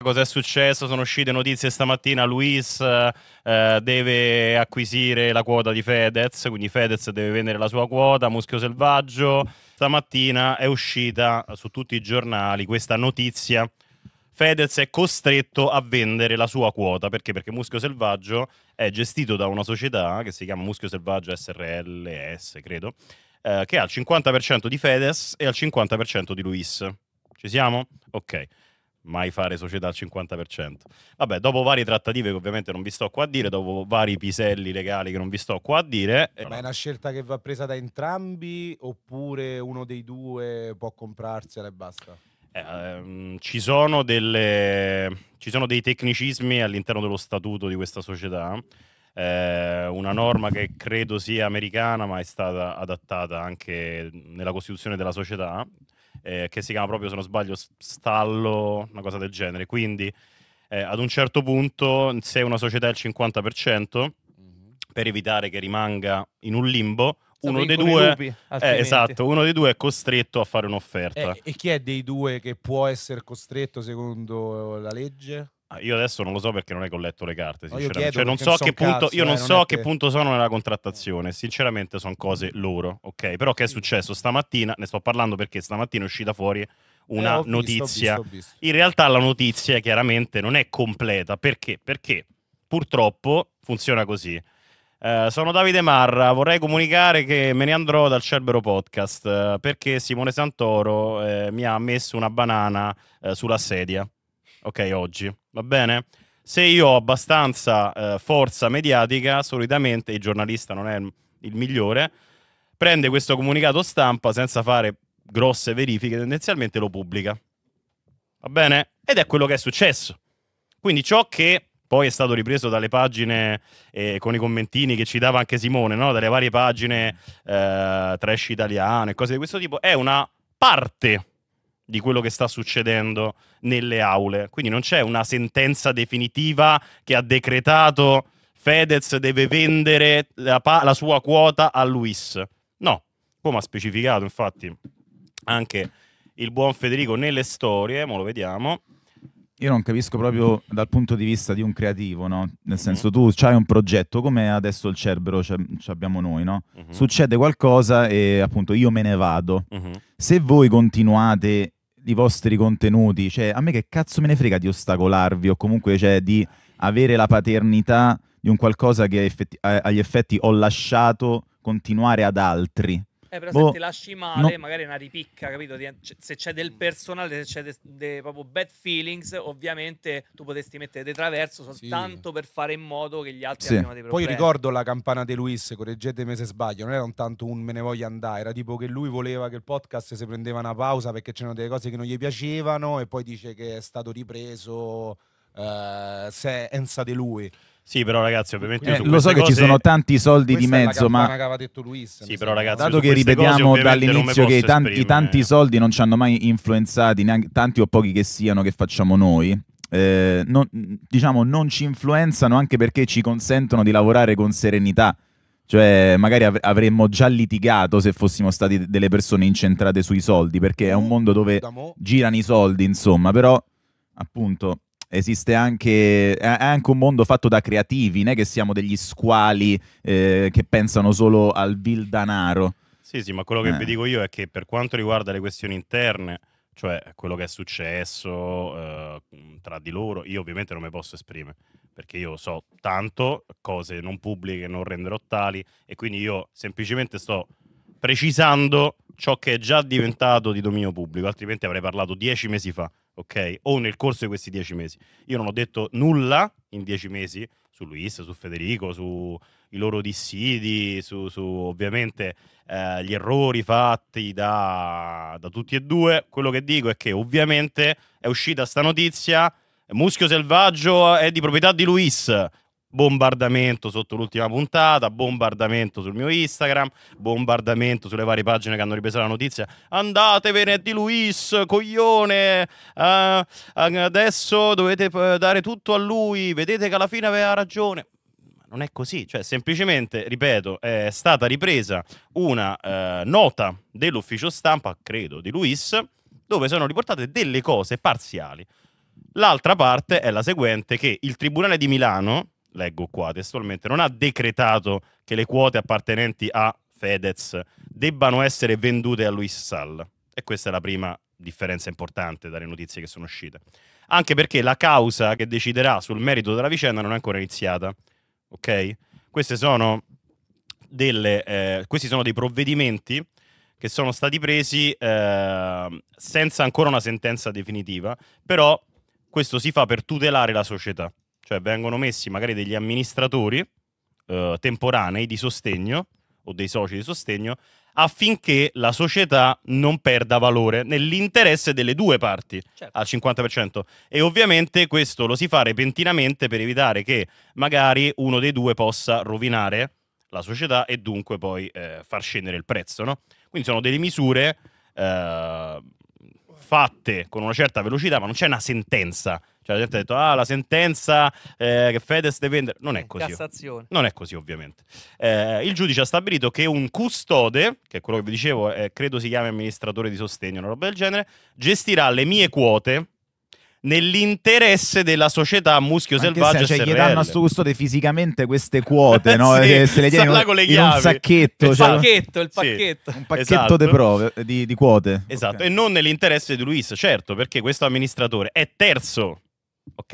Cos'è successo? Sono uscite notizie stamattina. Luis eh, eh, deve acquisire la quota di Fedez, quindi Fedez deve vendere la sua quota. Muschio Selvaggio. Stamattina è uscita su tutti i giornali questa notizia. Fedez è costretto a vendere la sua quota perché? Perché Muschio Selvaggio è gestito da una società che si chiama Muschio Selvaggio SRLS, credo, eh, che ha il 50% di Fedez e al 50% di Luis. Ci siamo? Ok mai fare società al 50%. Vabbè, dopo varie trattative che ovviamente non vi sto qua a dire, dopo vari piselli legali che non vi sto qua a dire... Eh, ma è una scelta che va presa da entrambi oppure uno dei due può comprarsela e basta? Eh, ehm, ci, sono delle... ci sono dei tecnicismi all'interno dello statuto di questa società eh, una norma che credo sia americana ma è stata adattata anche nella costituzione della società eh, che si chiama proprio, se non sbaglio, Stallo, una cosa del genere. Quindi eh, ad un certo punto, se una società è al 50%, mm-hmm. per evitare che rimanga in un limbo, uno dei, due, lupi, eh, esatto, uno dei due è costretto a fare un'offerta. Eh, e chi è dei due che può essere costretto secondo la legge? Ah, io adesso non lo so perché non hai colletto le carte, sinceramente. Cioè, non so che punto, cazzo, io eh, non so che... che... punto sono nella contrattazione, sinceramente sono cose loro, ok? Però che è successo stamattina, ne sto parlando perché stamattina è uscita fuori una eh, visto, notizia. Ho visto, ho visto. In realtà la notizia chiaramente non è completa, perché? Perché purtroppo funziona così. Uh, sono Davide Marra, vorrei comunicare che me ne andrò dal Cerbero Podcast uh, perché Simone Santoro uh, mi ha messo una banana sulla sedia ok, oggi, va bene? Se io ho abbastanza eh, forza mediatica, solitamente il giornalista non è il migliore, prende questo comunicato stampa senza fare grosse verifiche, tendenzialmente lo pubblica. Va bene? Ed è quello che è successo. Quindi ciò che poi è stato ripreso dalle pagine eh, con i commentini che ci dava anche Simone, no? dalle varie pagine eh, trash italiane e cose di questo tipo, è una parte di quello che sta succedendo nelle aule. Quindi non c'è una sentenza definitiva che ha decretato Fedez deve vendere la, pa- la sua quota a Luis. No, come ha specificato infatti anche il buon Federico nelle storie, ma lo vediamo io non capisco proprio dal punto di vista di un creativo, no? Nel senso, mm-hmm. tu hai un progetto come adesso il Cerbero ce abbiamo noi, no? Uh-huh. Succede qualcosa e appunto io me ne vado. Uh-huh. Se voi continuate i vostri contenuti, cioè a me che cazzo me ne frega di ostacolarvi o comunque cioè, di avere la paternità di un qualcosa che effetti, agli effetti ho lasciato continuare ad altri. Eh, però boh, se ti lasci male, no. magari è una ripicca, capito? Cioè, se c'è del personale, se c'è de, de, proprio bad feelings, ovviamente tu potresti mettere di traverso soltanto sì. per fare in modo che gli altri sì. abbiano dei problemi. Poi ricordo la campana di Luis, correggetemi se sbaglio, non era un tanto un me ne voglio andare, era tipo che lui voleva che il podcast si prendeva una pausa perché c'erano delle cose che non gli piacevano e poi dice che è stato ripreso eh, senza di lui. Sì, però ragazzi, ovviamente eh, lo so che cose... ci sono tanti soldi Questa di mezzo, ma che detto Luis, sì, però, ragazzi, dato che ripetiamo cose, dall'inizio che tanti, tanti, soldi non ci hanno mai influenzati, neanche, tanti o pochi che siano che facciamo noi. Eh, non, diciamo non ci influenzano anche perché ci consentono di lavorare con serenità. Cioè, magari av- avremmo già litigato se fossimo stati delle persone incentrate sui soldi, perché è un mondo dove girano i soldi, insomma, però appunto esiste anche, è anche un mondo fatto da creativi, non che siamo degli squali eh, che pensano solo al vil danaro. Sì, sì, ma quello che eh. vi dico io è che per quanto riguarda le questioni interne, cioè quello che è successo eh, tra di loro, io ovviamente non mi posso esprimere, perché io so tanto, cose non pubbliche non renderò tali, e quindi io semplicemente sto precisando ciò che è già diventato di dominio pubblico, altrimenti avrei parlato dieci mesi fa, ok? O nel corso di questi dieci mesi. Io non ho detto nulla in dieci mesi su Luis, su Federico, sui loro dissidi, su, su ovviamente eh, gli errori fatti da, da tutti e due. Quello che dico è che ovviamente è uscita sta notizia. Muschio selvaggio è di proprietà di Luis bombardamento sotto l'ultima puntata, bombardamento sul mio Instagram, bombardamento sulle varie pagine che hanno ripreso la notizia. Andatevene di Luis, coglione! Uh, adesso dovete eh, dare tutto a lui, vedete che alla fine aveva ragione. non è così, cioè semplicemente, ripeto, è stata ripresa una uh, nota dell'ufficio stampa, credo, di Luis, dove sono riportate delle cose parziali. L'altra parte è la seguente, che il Tribunale di Milano, leggo qua testualmente, non ha decretato che le quote appartenenti a Fedez debbano essere vendute a Luis Sal. E questa è la prima differenza importante dalle notizie che sono uscite. Anche perché la causa che deciderà sul merito della vicenda non è ancora iniziata. Ok? Queste sono delle, eh, questi sono dei provvedimenti che sono stati presi eh, senza ancora una sentenza definitiva, però questo si fa per tutelare la società. Cioè vengono messi magari degli amministratori eh, temporanei di sostegno o dei soci di sostegno affinché la società non perda valore nell'interesse delle due parti certo. al 50%. E ovviamente questo lo si fa repentinamente per evitare che magari uno dei due possa rovinare la società e dunque poi eh, far scendere il prezzo. No? Quindi sono delle misure eh, fatte con una certa velocità, ma non c'è una sentenza cioè, la gente ha detto, ah, la sentenza eh, che Fedez deve vendere. Non è eh, così. Cassazione. Non è così, ovviamente. Eh, il giudice ha stabilito che un custode, che è quello che vi dicevo, eh, credo si chiami amministratore di sostegno, una roba del genere, gestirà le mie quote nell'interesse della società Muschio Anche Selvaggio se, cioè, gli danno a sto custode fisicamente queste quote no? sì, eh, se le tiene in, in un sacchetto il cioè, pacchetto, il pacchetto. Sì, un pacchetto esatto. di, prove, eh, di, di, quote esatto okay. e non nell'interesse di Luis certo perché questo amministratore è terzo ok?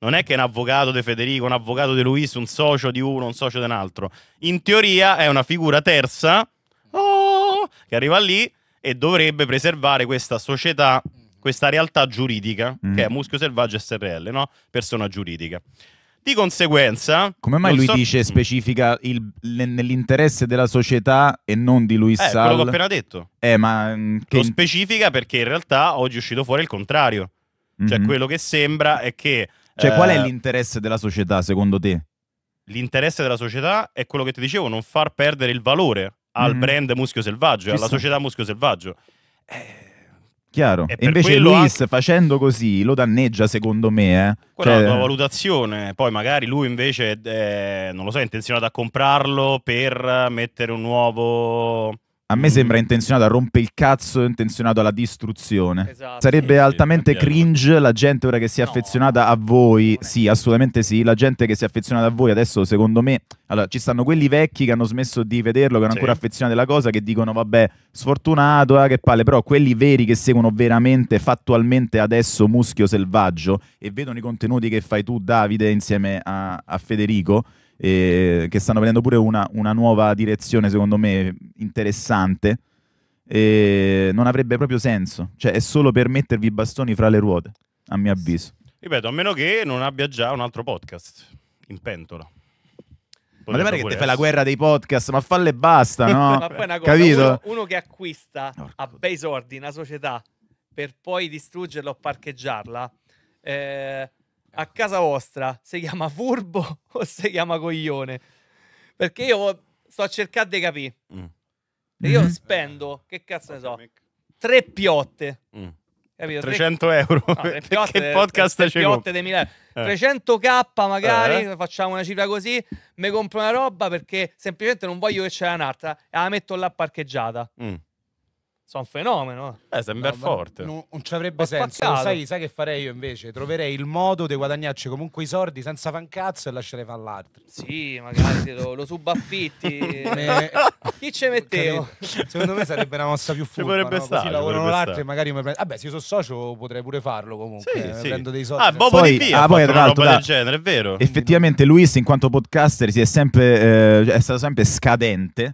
Non è che è un avvocato di Federico, un avvocato di Luis, un socio di uno, un socio di un altro. In teoria è una figura terza oh, che arriva lì e dovrebbe preservare questa società, questa realtà giuridica, mm. che è Muschio Selvaggio SRL, no? Persona giuridica. Di conseguenza... Come mai lui so... dice, mm. specifica il, nell'interesse della società e non di Luis eh, Sal? quello che ho appena detto. Eh, ma... Mm, che... Lo specifica perché in realtà oggi è uscito fuori il contrario cioè, mm-hmm. quello che sembra è che... Cioè, eh, qual è eh, l'interesse della società, secondo te? L'interesse della società è quello che ti dicevo, non far perdere il valore al mm-hmm. brand Muschio Selvaggio, Ci alla sta. società Muschio Selvaggio. Eh, Chiaro. E, e invece Luis anche... facendo così lo danneggia secondo me. Eh. Quella cioè... è la cioè, tua valutazione, poi magari lui invece, è, eh, non lo so, è intenzionato a comprarlo per mettere un nuovo a me mm. sembra intenzionato a rompere il cazzo, intenzionato alla distruzione. Esatto. Sarebbe sì, altamente cringe la gente ora che si è no. affezionata a voi. Sì, assolutamente sì. La gente che si è affezionata a voi adesso, secondo me, allora ci stanno quelli vecchi che hanno smesso di vederlo, che erano sì. ancora affezionati alla cosa, che dicono vabbè, sfortunato, eh, che palle, però quelli veri che seguono veramente, fattualmente adesso Muschio Selvaggio e vedono i contenuti che fai tu, Davide, insieme a, a Federico eh, che stanno prendendo pure una, una, nuova direzione, secondo me, interessante, eh, non avrebbe proprio senso. Cioè, è solo per mettervi i bastoni fra le ruote, a mio avviso. Ripeto, a meno che non abbia già un altro podcast in pentola. Ma te pare che ti fai la guerra dei podcast, ma falle e basta, no? ma poi una cosa, Capito? Uno, uno che acquista a bei sordi una società per poi distruggerla o parcheggiarla, eh, a casa vostra si chiama furbo o si chiama coglione? Perché io sto a cercare di capire. Mm. E io mm-hmm. spendo, eh. che cazzo ne so, tre piotte. Mm. 300 tre... euro. No, tre che podcast c'è? piotte dei mila... eh. 300k magari, eh. facciamo una cifra così, mi compro una roba perché semplicemente non voglio che c'è un'altra e la metto là parcheggiata. Mm sono un fenomeno. Eh, eh sembra no, forte. Non, non ci avrebbe senso. Sai, sai, che farei io invece? Troverei il modo di guadagnarci comunque i soldi senza fan cazzo e lasciare fare l'altro. Sì, magari lo, lo subaffitti. e... Chi ci mettevo? Secondo me sarebbe una mossa più forte. Ci potrebbe no? stare. Così lavorano l'altro e magari mi prendo. Vabbè, se io sono socio potrei pure farlo comunque. Sì, eh, sì. Prendo dei soldi. Ah, Bobo poi, di Pia ah, poi, tra l'altro, del genere, è vero. Effettivamente Luis in quanto podcaster si è sempre eh, è stato sempre scadente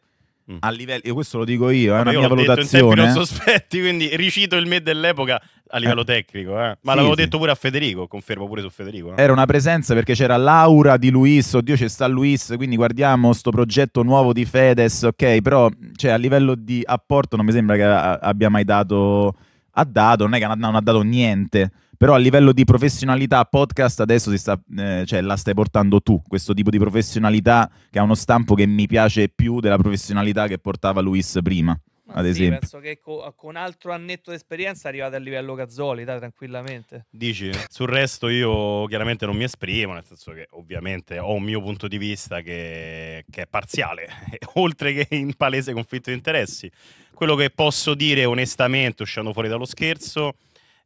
Mm. a livello, e questo lo dico io, è una mia valutazione. non eh. sospetti, quindi ricito il me dell'epoca a livello eh. tecnico, eh. ma sì, l'avevo sì. detto pure a Federico, confermo pure su Federico. Eh. Era una presenza perché c'era Laura di Luis, oddio c'è sta Luis, quindi guardiamo sto progetto nuovo di Fedes, ok, però cioè, a livello di apporto non mi sembra che abbia mai dato, ha dato, non è che non ha dato niente. Però a livello di professionalità podcast adesso sta, eh, cioè, la stai portando tu, questo tipo di professionalità che ha uno stampo che mi piace più della professionalità che portava Luis prima. Ma ad sì, esempio. penso che co- con altro annetto di esperienza arrivate a livello Cazzoli, dai, tranquillamente. Dici, sul resto io chiaramente non mi esprimo, nel senso che ovviamente ho un mio punto di vista che, che è parziale, oltre che in palese conflitto di interessi. Quello che posso dire onestamente, uscendo fuori dallo scherzo,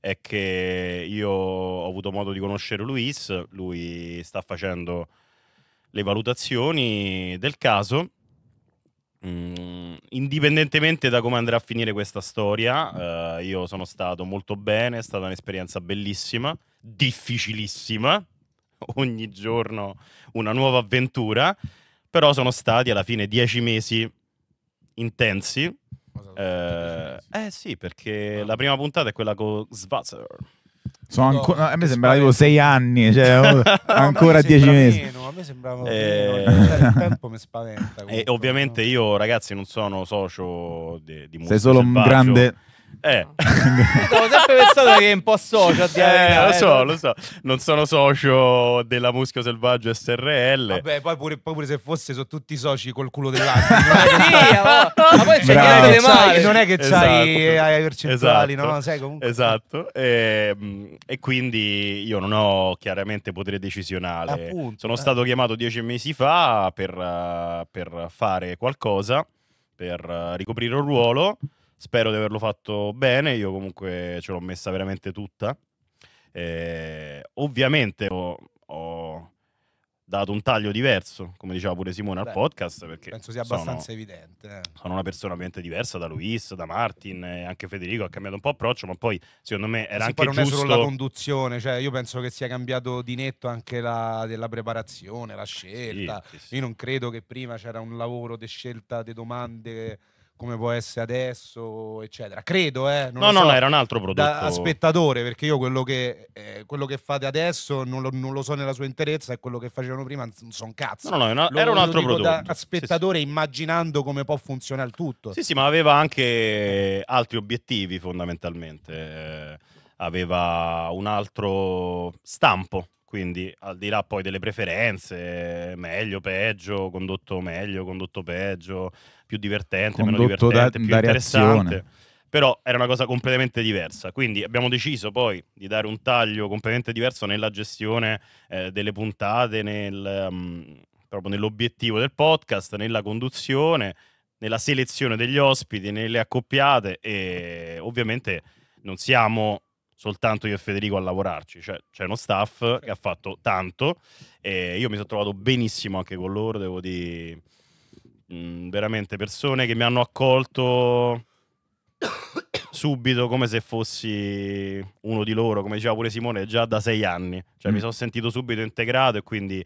è che io ho avuto modo di conoscere Luis, lui sta facendo le valutazioni del caso. Mm, indipendentemente da come andrà a finire questa storia, eh, io sono stato molto bene, è stata un'esperienza bellissima, difficilissima, ogni giorno una nuova avventura, però sono stati alla fine dieci mesi intensi eh, eh sì, perché no. Ah. la prima puntata è quella con Svazzer. Sono no, a me sembrava tipo sei anni, cioè, oh, no, ancora me dieci mesi. Meno, a me sembrava eh... meno, il tempo mi spaventa. Comunque, e ovviamente io, ragazzi, non sono socio di, di Sei solo selvaggio. un grande eh. Stavo sempre pensato che è un po' socio. Eh, lo eh, so, lo so. Non sono socio della Muschio Selvaggio SRL. Vabbè, poi pure, poi pure se fosse, sono tutti soci col culo dell'altro. ma, oh. ma poi c'è male. Non è che esatto. c'hai eh, percentuali, esatto. no? Sai, comunque... Esatto. E, ehm, e, quindi io non ho chiaramente potere decisionale. Appunto, sono eh. stato chiamato dieci mesi fa per, per fare qualcosa, per ricoprire un ruolo Spero di averlo fatto bene, io comunque ce l'ho messa veramente tutta. Eh, ovviamente ho, ho, dato un taglio diverso, come diceva pure Simone al podcast, perché penso sia abbastanza sono, evidente. Eh. Sono una persona ovviamente diversa da Luis, da Martin, eh, anche Federico ha cambiato un po' approccio, ma poi secondo me era sì, anche non giusto... non è solo la conduzione, cioè io penso che sia cambiato di netto anche la della preparazione, la scelta. Sì, sì, io non credo che prima c'era un lavoro di scelta, di domande come può essere adesso, eccetera. Credo, eh. no, no, so, no, era un altro prodotto. Da spettatore, perché io quello che, eh, quello che fate adesso non lo, non lo, so nella sua interezza e quello che facevano prima non so un cazzo. No, no, era, lo, era un altro prodotto. Da spettatore sì. immaginando come può funzionare il tutto. Sì, sì, ma aveva anche altri obiettivi fondamentalmente. Eh, aveva un altro stampo quindi al di là poi delle preferenze, meglio, peggio, condotto meglio, condotto peggio, più divertente, meno divertente, da, più da interessante. Reazione. Però era una cosa completamente diversa. Quindi abbiamo deciso poi di dare un taglio completamente diverso nella gestione eh, delle puntate, nel, um, proprio nell'obiettivo del podcast, nella conduzione, nella selezione degli ospiti, nelle accoppiate e ovviamente non siamo soltanto io e Federico a lavorarci, cioè c'è uno staff che ha fatto tanto e io mi sono trovato benissimo anche con loro, devo dire Mm, veramente persone che mi hanno accolto subito come se fossi uno di loro, come diceva pure Simone, già da sei anni. Cioè mm. mi sono sentito subito integrato e quindi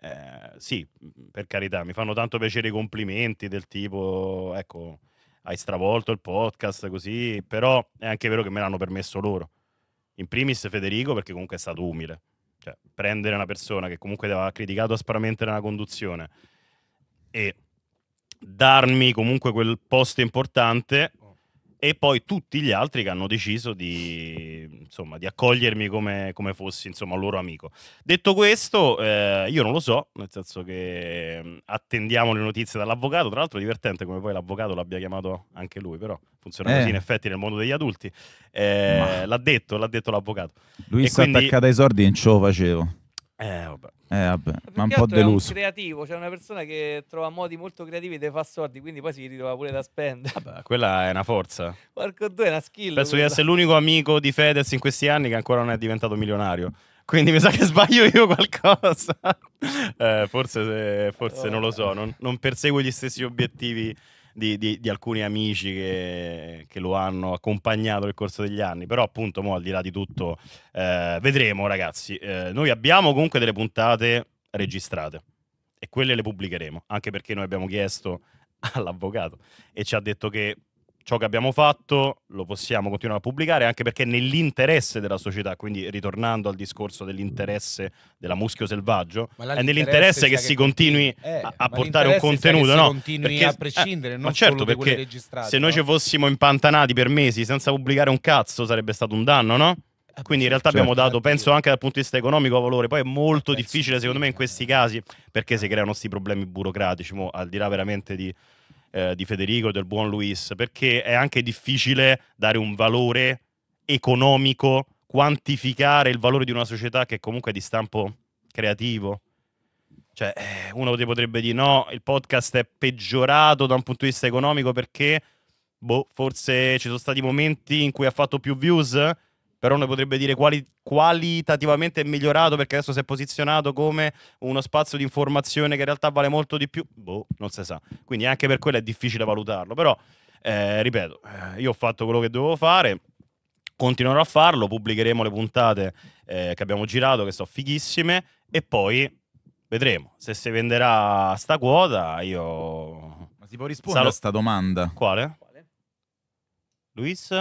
eh, sì, mm, per carità, mi fanno tanto piacere i complimenti del tipo, ecco, hai stravolto il podcast così, però è anche vero che me l'hanno permesso loro. In primis Federico perché comunque è stato umile. Cioè, prendere una persona che comunque aveva criticato aspramente nella conduzione e darmi comunque quel posto importante e poi tutti gli altri che hanno deciso di, insomma, di accogliermi come, come fossi insomma, loro amico. Detto questo, eh, io non lo so, nel senso che mm, attendiamo le notizie dall'avvocato, tra l'altro è divertente come poi l'avvocato l'abbia chiamato anche lui, però funziona eh. così in effetti nel mondo degli adulti, eh, l'ha detto, l'ha detto l'avvocato. Lui e sta quindi... attaccato ai sordi e in ciò facevo. Eh, vabbè. Eh, vabbè. ma un po' deluso. È un creativo, cioè una persona che trova modi molto creativi e fa soldi, quindi poi si ritrova pure da spendere. Vabbè, quella è una forza. Marco due, è una skill. Penso quella. di essere l'unico amico di Fedez in questi anni che ancora non è diventato milionario. Quindi mi sa che sbaglio io qualcosa. eh, forse, forse oh, non lo so, non, non perseguo gli stessi obiettivi di, di, di alcuni amici che, che, lo hanno accompagnato nel corso degli anni, però appunto mo, al di là di tutto eh, vedremo ragazzi, eh, noi abbiamo comunque delle puntate registrate e quelle le pubblicheremo, anche perché noi abbiamo chiesto all'avvocato e ci ha detto che ciò che abbiamo fatto lo possiamo continuare a pubblicare anche perché nell'interesse della società, quindi ritornando al discorso dell'interesse della muschio selvaggio, è nell'interesse che, si continui eh, a portare un contenuto, no? Perché, a eh, prescindere, eh, non certo, perché se noi no? ci fossimo impantanati per mesi senza pubblicare un cazzo sarebbe stato un danno, no? Eh, quindi in realtà certo, abbiamo dato, certo, penso anche dal punto di vista economico, valore. Poi è molto eh, difficile, secondo me, in questi casi, perché si creano questi problemi burocratici, mo, al di là veramente di, eh, di Federico e del buon Luis, perché è anche difficile dare un valore economico, quantificare il valore di una società che comunque è di stampo creativo. Cioè, eh, uno potrebbe dire no, il podcast è peggiorato da un punto di vista economico perché boh, forse ci sono stati momenti in cui ha fatto più views, però uno potrebbe dire quali, qualitativamente è migliorato perché adesso si è posizionato come uno spazio di informazione che in realtà vale molto di più, boh, non si sa. Quindi anche per quello è difficile valutarlo, però eh, ripeto, eh, io ho fatto quello che dovevo fare, continuerò a farlo, pubblicheremo le puntate eh, che abbiamo girato, che sono fighissime, e poi vedremo se si venderà sta quota, io... Ma si può rispondere Salo... a questa domanda? Quale? Quale? Luis?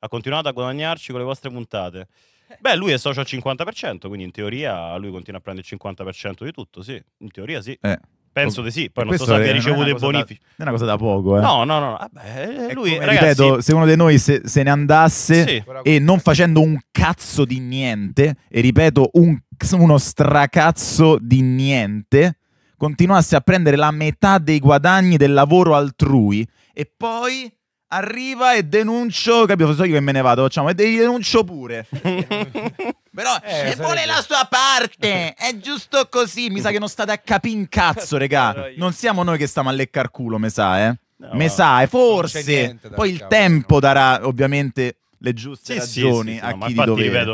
ha continuato a guadagnarci con le vostre puntate. Eh. Beh, lui è socio al 50%, quindi in teoria lui continua a prendere il 50% di tutto, sì, in teoria sì. Eh. Penso di sì, poi non so se abbia ricevuto i bonifici. non è una cosa da poco, eh. No, no, no. Vabbè, ah, lui, come, ragazzi... ripeto, se uno di noi se, se ne andasse sì. e non facendo un cazzo di niente, e ripeto, un, uno stracazzo di niente, continuasse a prendere la metà dei guadagni del lavoro altrui e poi Arriva e denuncio, capito? So io che me ne vado, facciamo, e denuncio pure. Però eh, se vuole la sua parte, è giusto così. Mi sa che non state a capire in cazzo, regà. Non siamo noi che stiamo a leccar culo, mi sa, eh. No, me e eh, forse. Poi il tempo darà ovviamente le giuste sì, ragioni sì, sì, a no, chi di dovere. Ripeto,